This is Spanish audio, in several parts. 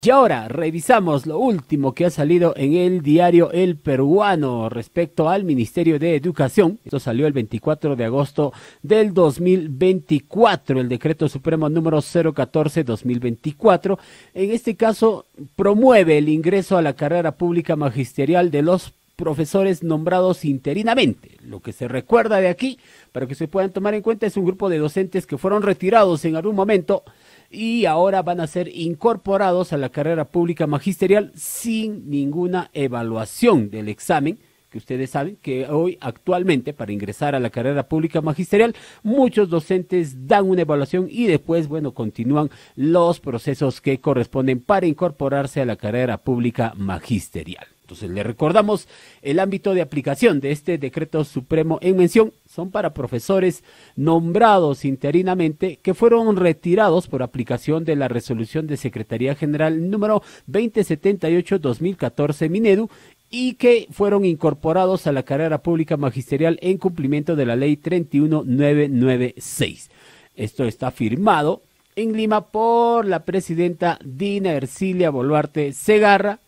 Y ahora revisamos lo último que ha salido en el diario El Peruano respecto al Ministerio de Educación. Esto salió el 24 de agosto del 2024, el decreto supremo número 014-2024. En este caso, promueve el ingreso a la carrera pública magisterial de los profesores nombrados interinamente. Lo que se recuerda de aquí, para que se puedan tomar en cuenta, es un grupo de docentes que fueron retirados en algún momento y ahora van a ser incorporados a la carrera pública magisterial sin ninguna evaluación del examen que ustedes saben que hoy actualmente para ingresar a la carrera pública magisterial muchos docentes dan una evaluación y después bueno continúan los procesos que corresponden para incorporarse a la carrera pública magisterial. Entonces, le recordamos, el ámbito de aplicación de este decreto supremo en mención son para profesores nombrados interinamente que fueron retirados por aplicación de la resolución de Secretaría General número 2078-2014 Minedu y que fueron incorporados a la carrera pública magisterial en cumplimiento de la ley 31996. Esto está firmado en Lima por la presidenta Dina Ercilia Boluarte Segarra,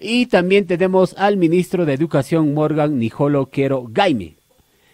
y también tenemos al ministro de Educación, Morgan Nijolo Quero Gaime.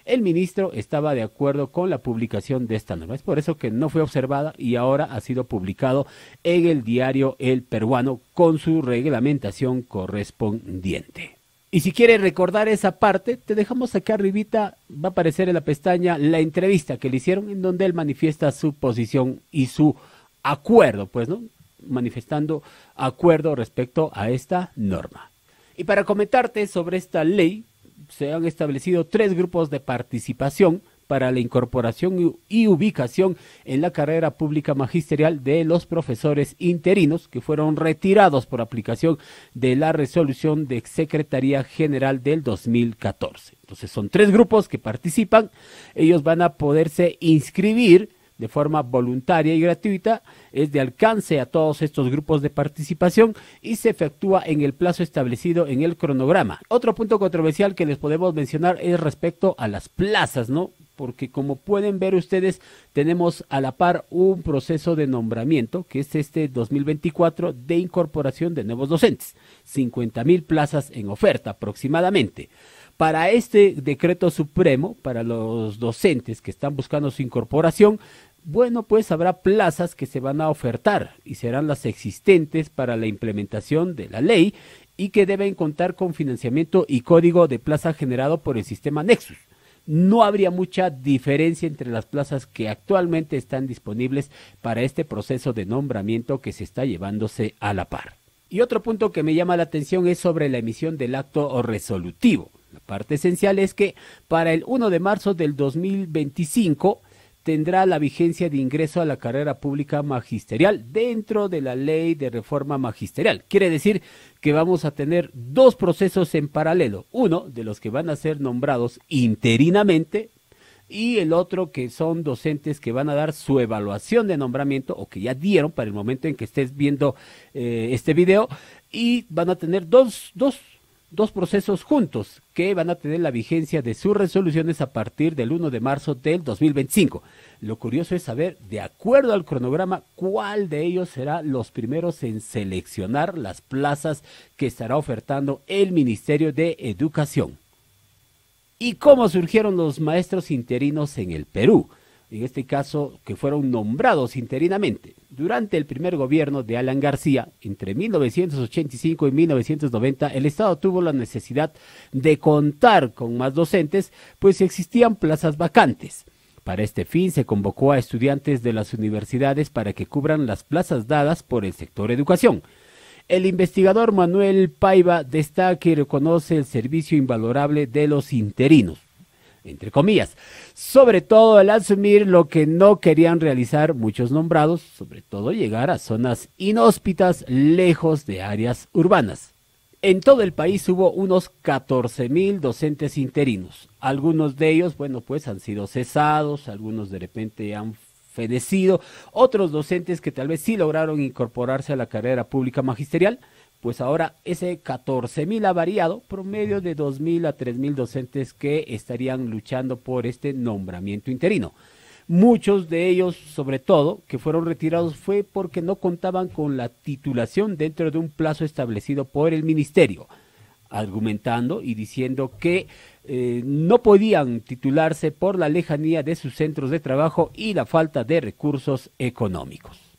El ministro estaba de acuerdo con la publicación de esta norma. Es por eso que no fue observada y ahora ha sido publicado en el diario El Peruano con su reglamentación correspondiente. Y si quieres recordar esa parte, te dejamos acá arribita, va a aparecer en la pestaña la entrevista que le hicieron en donde él manifiesta su posición y su acuerdo, pues, ¿no? manifestando acuerdo respecto a esta norma. Y para comentarte sobre esta ley, se han establecido tres grupos de participación para la incorporación y ubicación en la carrera pública magisterial de los profesores interinos que fueron retirados por aplicación de la resolución de Secretaría General del 2014. Entonces son tres grupos que participan, ellos van a poderse inscribir de forma voluntaria y gratuita, es de alcance a todos estos grupos de participación y se efectúa en el plazo establecido en el cronograma. Otro punto controversial que les podemos mencionar es respecto a las plazas, ¿no? Porque como pueden ver ustedes, tenemos a la par un proceso de nombramiento, que es este 2024 de incorporación de nuevos docentes, 50 mil plazas en oferta aproximadamente. Para este decreto supremo, para los docentes que están buscando su incorporación, bueno, pues habrá plazas que se van a ofertar y serán las existentes para la implementación de la ley y que deben contar con financiamiento y código de plaza generado por el sistema Nexus. No habría mucha diferencia entre las plazas que actualmente están disponibles para este proceso de nombramiento que se está llevándose a la par. Y otro punto que me llama la atención es sobre la emisión del acto resolutivo. La parte esencial es que para el 1 de marzo del 2025 tendrá la vigencia de ingreso a la carrera pública magisterial dentro de la ley de reforma magisterial. Quiere decir que vamos a tener dos procesos en paralelo, uno de los que van a ser nombrados interinamente y el otro que son docentes que van a dar su evaluación de nombramiento o que ya dieron para el momento en que estés viendo eh, este video y van a tener dos, dos dos procesos juntos que van a tener la vigencia de sus resoluciones a partir del 1 de marzo del 2025. Lo curioso es saber, de acuerdo al cronograma, cuál de ellos será los primeros en seleccionar las plazas que estará ofertando el Ministerio de Educación. ¿Y cómo surgieron los maestros interinos en el Perú? en este caso que fueron nombrados interinamente durante el primer gobierno de Alan García, entre 1985 y 1990, el Estado tuvo la necesidad de contar con más docentes, pues existían plazas vacantes. Para este fin se convocó a estudiantes de las universidades para que cubran las plazas dadas por el sector educación. El investigador Manuel Paiva destaca y reconoce el servicio invalorable de los interinos entre comillas, sobre todo al asumir lo que no querían realizar muchos nombrados, sobre todo llegar a zonas inhóspitas lejos de áreas urbanas. En todo el país hubo unos mil docentes interinos. Algunos de ellos, bueno, pues han sido cesados, algunos de repente han fenecido, otros docentes que tal vez sí lograron incorporarse a la carrera pública magisterial, pues ahora ese 14.000 ha variado, promedio de 2.000 a 3.000 docentes que estarían luchando por este nombramiento interino. Muchos de ellos, sobre todo, que fueron retirados fue porque no contaban con la titulación dentro de un plazo establecido por el ministerio, argumentando y diciendo que eh, no podían titularse por la lejanía de sus centros de trabajo y la falta de recursos económicos.